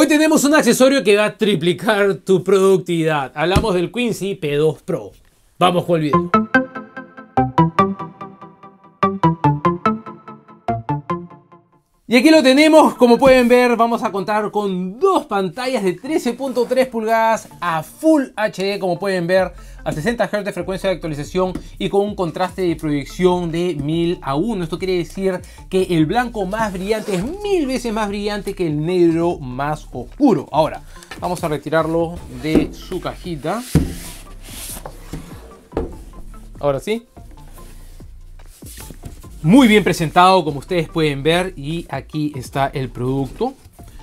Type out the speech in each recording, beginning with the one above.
Hoy tenemos un accesorio que va a triplicar tu productividad. Hablamos del Quincy P2 Pro. Vamos con el video. Y aquí lo tenemos, como pueden ver, vamos a contar con dos pantallas de 13.3 pulgadas a Full HD, como pueden ver, a 60 Hz de frecuencia de actualización y con un contraste de proyección de 1000 a 1. Esto quiere decir que el blanco más brillante es mil veces más brillante que el negro más oscuro. Ahora, vamos a retirarlo de su cajita. Ahora sí, muy bien presentado, como ustedes pueden ver, y aquí está el producto.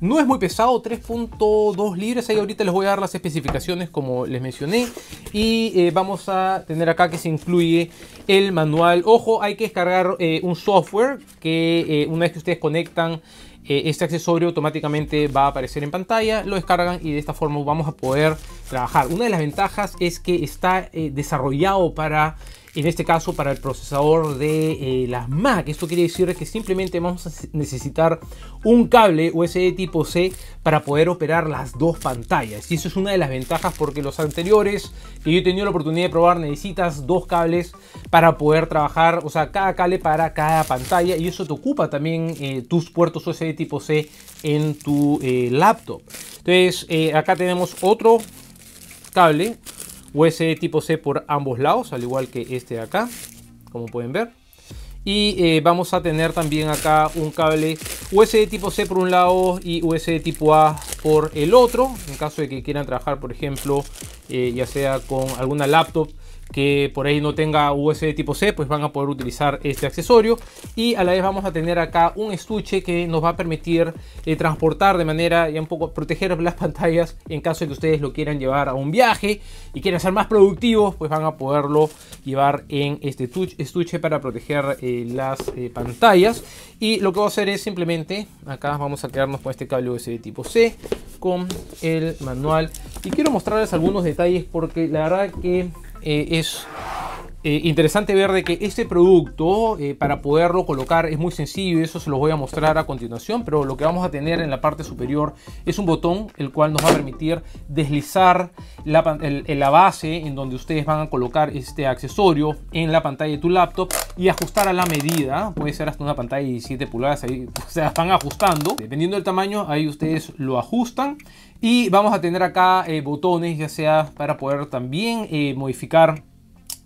No es muy pesado, 3.2 libras. Ahí ahorita les voy a dar las especificaciones como les mencioné. Y eh, vamos a tener acá que se incluye el manual. Ojo, hay que descargar eh, un software que eh, una vez que ustedes conectan este accesorio automáticamente va a aparecer en pantalla, lo descargan y de esta forma vamos a poder trabajar. Una de las ventajas es que está desarrollado para en este caso para el procesador de eh, las Mac. Esto quiere decir que simplemente vamos a necesitar un cable USB tipo C para poder operar las dos pantallas. Y eso es una de las ventajas porque los anteriores que yo he tenido la oportunidad de probar necesitas dos cables para poder trabajar, o sea, cada cable para cada pantalla y eso te ocupa también eh, tus puertos USB tipo C en tu eh, laptop. Entonces acá tenemos otro cable USB tipo C por ambos lados, al igual que este de acá, como pueden ver. Y eh, vamos a tener también acá un cable USB tipo C por un lado y USB tipo A por el otro. En caso de que quieran trabajar, por ejemplo, eh, ya sea con alguna laptop que por ahí no tenga USB tipo C, pues van a poder utilizar este accesorio. Y a la vez vamos a tener acá un estuche que nos va a permitir eh, transportar de manera Y un poco proteger las pantallas en caso de que ustedes lo quieran llevar a un viaje y quieran ser más productivos, pues van a poderlo llevar en este estuche para proteger eh, las eh, pantallas. Y lo que voy a hacer es simplemente, acá vamos a quedarnos con este cable USB tipo C, con el manual. Y quiero mostrarles algunos detalles porque la verdad que It is. Eh, interesante ver de que este producto eh, para poderlo colocar es muy sencillo, eso se los voy a mostrar a continuación, pero lo que vamos a tener en la parte superior es un botón el cual nos va a permitir deslizar la, la base en donde ustedes van a colocar este accesorio en la pantalla de tu laptop y ajustar a la medida, puede ser hasta una pantalla de 17 pulgadas, ahí o se van ajustando, dependiendo del tamaño ahí ustedes lo ajustan y vamos a tener acá eh, botones ya sea para poder también modificar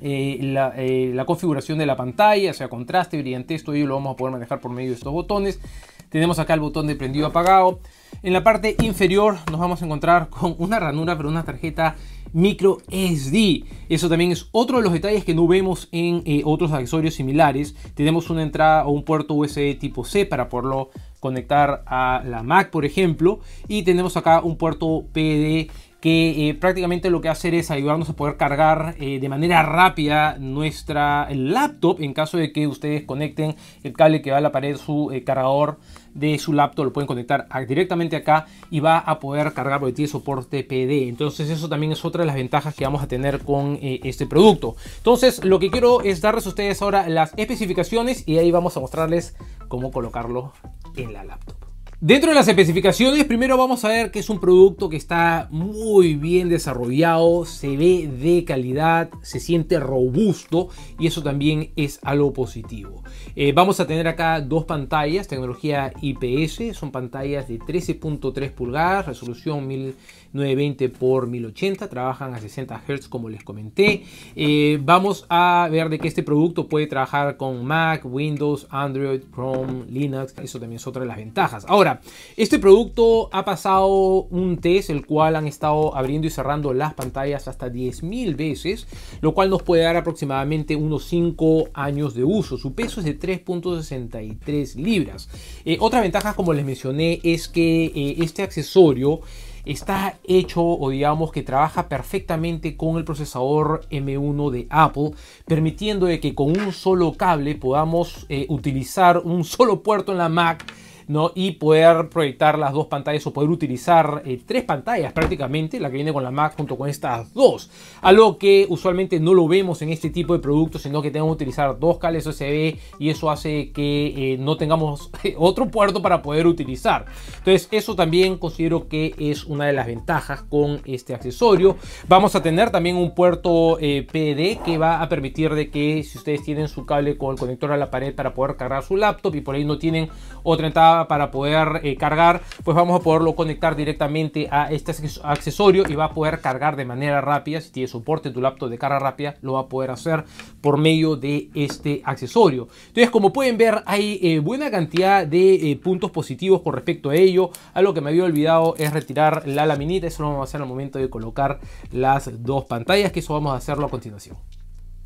eh, eh, la, configuración de la pantalla, o sea, contraste, brillante todo ello lo vamos a poder manejar por medio de estos botones. Tenemos acá el botón de prendido apagado. En la parte inferior nos vamos a encontrar con una ranura para una tarjeta micro SD. Eso también es otro de los detalles que no vemos en eh, otros accesorios similares. Tenemos una entrada o un puerto USB tipo C para poderlo conectar a la Mac, por ejemplo. Y tenemos acá un puerto PD que eh, prácticamente lo que hacer es ayudarnos a poder cargar eh, de manera rápida nuestra laptop en caso de que ustedes conecten el cable que va a la pared su eh, cargador de su laptop lo pueden conectar directamente acá y va a poder cargar porque tiene soporte PD entonces eso también es otra de las ventajas que vamos a tener con este producto entonces lo que quiero es darles a ustedes ahora las especificaciones y ahí vamos a mostrarles cómo colocarlo en la laptop Dentro de las especificaciones, primero vamos a ver que es un producto que está muy bien desarrollado, se ve de calidad, se siente robusto y eso también es algo positivo. Eh, vamos a tener acá dos pantallas, tecnología IPS, son pantallas de 13.3 pulgadas, resolución 1920 x 1080, trabajan a 60 Hz como les comenté. Eh, vamos a ver de que este producto puede trabajar con Mac, Windows, Android, Chrome, Linux, eso también es otra de las ventajas. Ahora, este producto ha pasado un test, el cual han estado abriendo y cerrando las pantallas hasta 10.000 veces, lo cual nos puede dar aproximadamente unos 5 años de uso. Su peso es de 3.63 libras. Eh, otra ventaja, como les mencioné, es que eh, este accesorio está hecho o digamos que trabaja perfectamente con el procesador M1 de Apple, permitiendo que con un solo cable podamos eh, utilizar un solo puerto en la Mac ¿no? y poder proyectar las dos pantallas o poder utilizar eh, tres pantallas prácticamente, la que viene con la Mac junto con estas dos. Algo que usualmente no lo vemos en este tipo de productos, sino que tenemos que utilizar dos cables USB y eso hace que eh, no tengamos otro puerto para poder utilizar. Entonces eso también considero que es una de las ventajas con este accesorio. Vamos a tener también un puerto eh, PD que va a permitir de que si ustedes tienen su cable con el conector a la pared para poder cargar su laptop y por ahí no tienen otra entrada para, poder eh, cargar, pues vamos a poderlo conectar directamente a este accesorio y va a poder cargar de manera rápida. Si tiene soporte tu laptop de carga rápida, lo va a poder hacer por medio de este accesorio. Entonces, como pueden ver, hay eh, buena cantidad de eh, puntos positivos con respecto a ello. Algo que me había olvidado es retirar la laminita. Eso lo vamos a hacer al momento de colocar las dos pantallas, que eso vamos a hacerlo a continuación.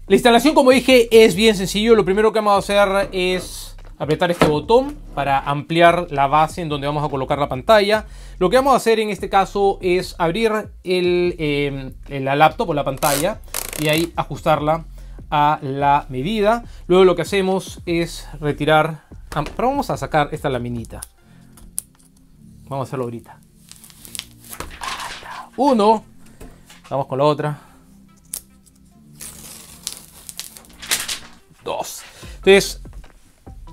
La instalación, como dije, es bien sencillo. Lo primero que vamos a hacer es apretar este botón para ampliar la base en donde vamos a colocar la pantalla. Lo que vamos a hacer en este caso es abrir el, eh, la laptop o la pantalla y ahí ajustarla a la medida. Luego lo que hacemos es retirar, ah, pero vamos a sacar esta laminita. Vamos a hacerlo ahorita. Uno, vamos con la otra. Dos. Entonces,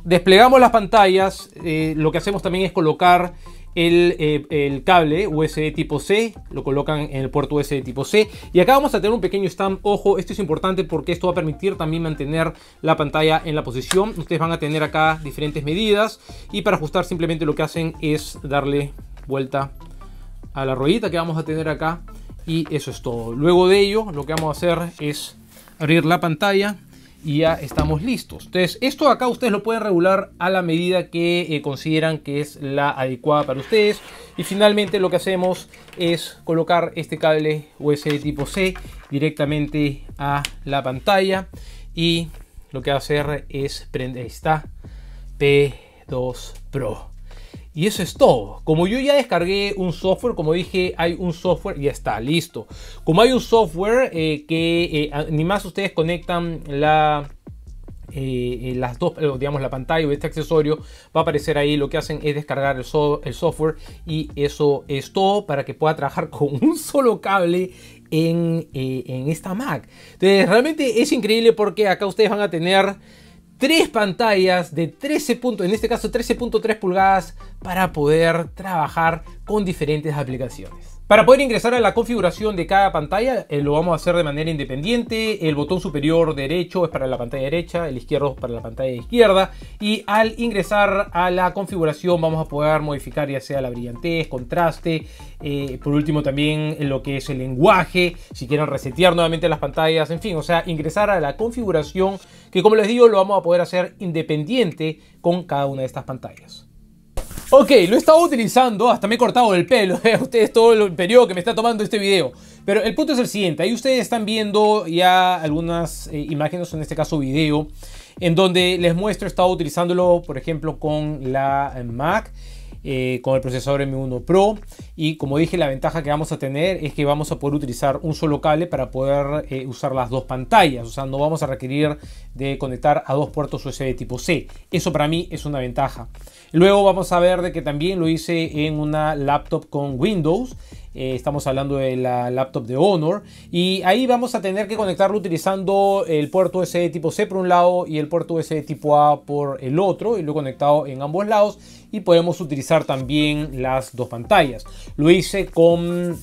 Desplegamos las pantallas, eh, lo que hacemos también es colocar el, eh, cable USB tipo C, lo colocan en el puerto USB tipo C y acá vamos a tener un pequeño stand, ojo, esto es importante porque esto va a permitir también mantener la pantalla en la posición, ustedes van a tener acá diferentes medidas y para ajustar simplemente lo que hacen es darle vuelta a la ruedita que vamos a tener acá y eso es todo, luego de ello lo que vamos a hacer es abrir la pantalla y ya estamos listos. Entonces, esto acá ustedes lo pueden regular a la medida que eh, consideran que es la adecuada para ustedes. Y finalmente lo que hacemos es colocar este cable USB tipo C directamente a la pantalla. Y lo que va a hacer es prender, está, P2 Pro. Y eso es todo. Como yo ya descargué un software, como dije, hay un software, ya está, listo. Como hay un software eh, que eh, ni más ustedes conectan la, eh, las dos, digamos, la pantalla o este accesorio va a aparecer ahí. Lo que hacen es descargar el, el software y eso es todo para que pueda trabajar con un solo cable en, en esta Mac. Entonces, realmente es increíble porque acá ustedes van a tener tres pantallas de 13 puntos, en este caso 13.3 pulgadas para poder trabajar con diferentes aplicaciones. Para poder ingresar a la configuración de cada pantalla, eh, lo vamos a hacer de manera independiente. El botón superior derecho es para la pantalla derecha, el izquierdo es para la pantalla izquierda. Y al ingresar a la configuración vamos a poder modificar ya sea la brillantez, contraste, eh, por último también lo que es el lenguaje, si quieren resetear nuevamente las pantallas, en fin, o sea, ingresar a la configuración que como les digo lo vamos a poder hacer independiente con cada una de estas pantallas. Ok, lo he estado utilizando, hasta me he cortado el pelo, Vean eh, ustedes todo el periodo que me está tomando este video. Pero el punto es el siguiente, ahí ustedes están viendo ya algunas eh, imágenes, en este caso video, en donde les muestro, he estado utilizándolo, por ejemplo, con la Mac. Eh, con el procesador M1 Pro. Y como dije, la ventaja que vamos a tener es que vamos a poder utilizar un solo cable para poder eh, usar las dos pantallas. O sea, no vamos a requerir de conectar a dos puertos USB tipo C. Eso para mí es una ventaja. Luego vamos a ver de que también lo hice en una laptop con Windows. Eh, estamos hablando de la laptop de Honor. Y ahí vamos a tener que conectarlo utilizando el puerto USB tipo C por un lado y el puerto USB tipo A por el otro. Y lo he conectado en ambos lados. Y podemos utilizar también las dos pantallas. Lo hice con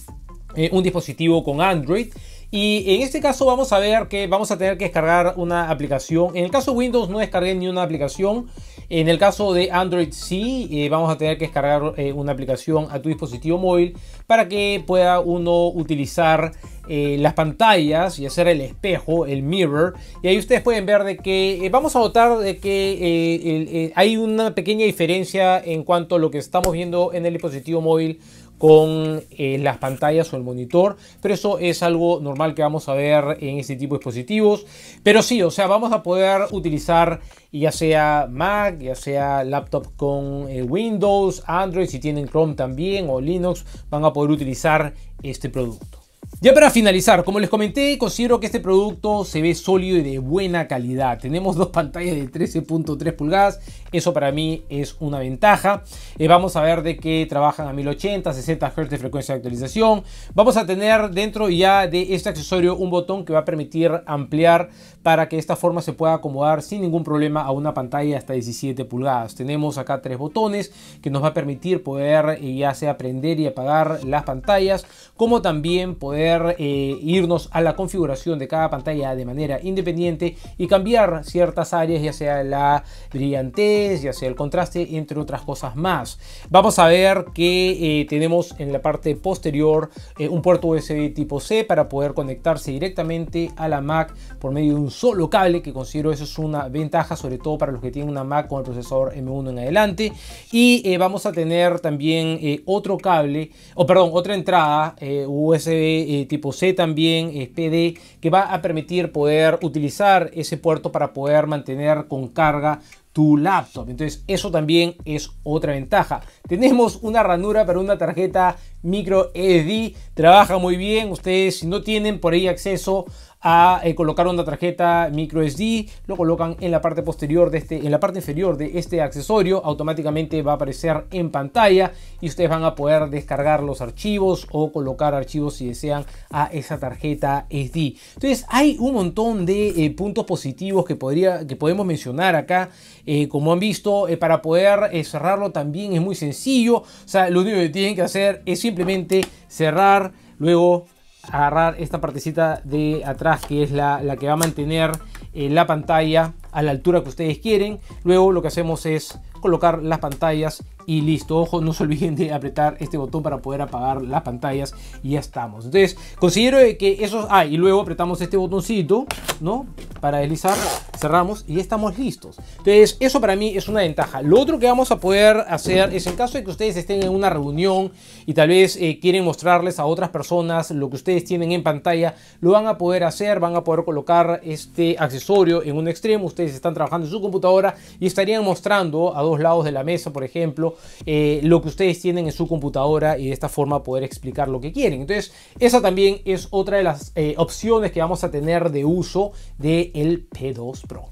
eh, un dispositivo con Android. Y en este caso vamos a ver que vamos a tener que descargar una aplicación. En el caso de Windows no descargué ni una aplicación. En el caso de Android sí, eh, vamos a tener que descargar eh, una aplicación a tu dispositivo móvil para que pueda uno utilizar eh, las pantallas y hacer el espejo, el mirror. Y ahí ustedes pueden ver de que vamos a notar de que hay una pequeña diferencia en cuanto a lo que estamos viendo en el dispositivo móvil con eh, las pantallas o el monitor, pero eso es algo normal que vamos a ver en este tipo de dispositivos. Pero sí, o sea, vamos a poder utilizar ya sea Mac, ya sea laptop con eh, Windows, Android, si tienen Chrome también o Linux, van a poder utilizar este producto. Ya para finalizar, como les comenté, considero que este producto se ve sólido y de buena calidad. Tenemos dos pantallas de 13.3 pulgadas, eso para mí es una ventaja. Eh, vamos a ver de qué trabajan a 1080, 60 Hz de frecuencia de actualización. Vamos a tener dentro ya de este accesorio un botón que va a permitir ampliar para que esta forma se pueda acomodar sin ningún problema a una pantalla hasta 17 pulgadas. Tenemos acá tres botones que nos va a permitir poder eh, ya sea prender y apagar las pantallas, como también poder eh, irnos a la configuración de cada pantalla de manera independiente y cambiar ciertas áreas, ya sea la brillantez, ya sea el contraste, entre otras cosas más. Vamos a ver que eh, tenemos en la parte posterior un puerto USB tipo C para poder conectarse directamente a la Mac por medio de un solo cable, que considero eso es una ventaja, sobre todo para los que tienen una Mac con el procesador M1 en adelante. Y eh, vamos a tener también eh, otro cable, o perdón, otra entrada eh, USB tipo C también, PD, que va a permitir poder utilizar ese puerto para poder mantener con carga tu laptop. Entonces, eso también es otra ventaja. Tenemos una ranura para una tarjeta micro SD, e Trabaja muy bien. Ustedes, si no tienen por ahí acceso a eh, colocar una tarjeta micro SD, e lo colocan en la parte posterior de este, en la parte inferior de este accesorio, automáticamente va a aparecer en pantalla y ustedes van a poder descargar los archivos o colocar archivos si desean a esa tarjeta SD. E Entonces hay un montón de eh, puntos positivos que, podría, que podemos mencionar acá, eh, como han visto, para poder cerrarlo también es muy sencillo, o sea, lo único que tienen que hacer es simplemente cerrar, luego agarrar esta partecita de atrás que es la, que va a mantener en eh, la pantalla a la altura que ustedes quieren. Luego lo que hacemos es colocar las pantallas y listo. Ojo, no se olviden de apretar este botón para poder apagar las pantallas y ya estamos. Entonces, considero que eso... Ah, y luego apretamos este botoncito, ¿no? Para deslizar, cerramos y ya estamos listos. Entonces, eso para mí es una ventaja. Lo otro que vamos a poder hacer es en caso de que ustedes estén en una reunión y tal vez eh, quieren mostrarles a otras personas lo que ustedes tienen en pantalla, lo van a poder hacer, van a poder colocar este accesorio en un extremo, están trabajando en su computadora y estarían mostrando a dos lados de la mesa, por ejemplo, eh, lo que ustedes tienen en su computadora y de esta forma poder explicar lo que quieren. Entonces, esa también es otra de las eh, opciones que vamos a tener de uso del P2 Pro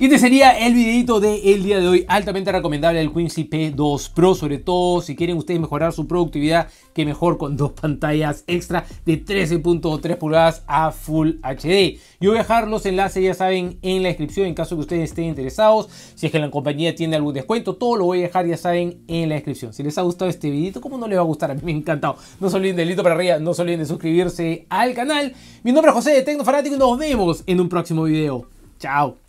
este sería el videito del día de hoy, altamente recomendable el Quincy P2 Pro, sobre todo si quieren ustedes mejorar su productividad, que mejor con dos pantallas extra de 13.3 pulgadas a Full HD. Yo voy a dejar los enlaces, ya saben, en la descripción en caso que ustedes estén interesados. Si es que la compañía tiene algún descuento, todo lo voy a dejar, ya saben, en la descripción. Si les ha gustado este videito, ¿cómo no les va a gustar? A mí me ha encantado. No se olviden de delito para arriba, no se olviden de suscribirse al canal. Mi nombre es José de TecnoFanático y nos vemos en un próximo video. Chao.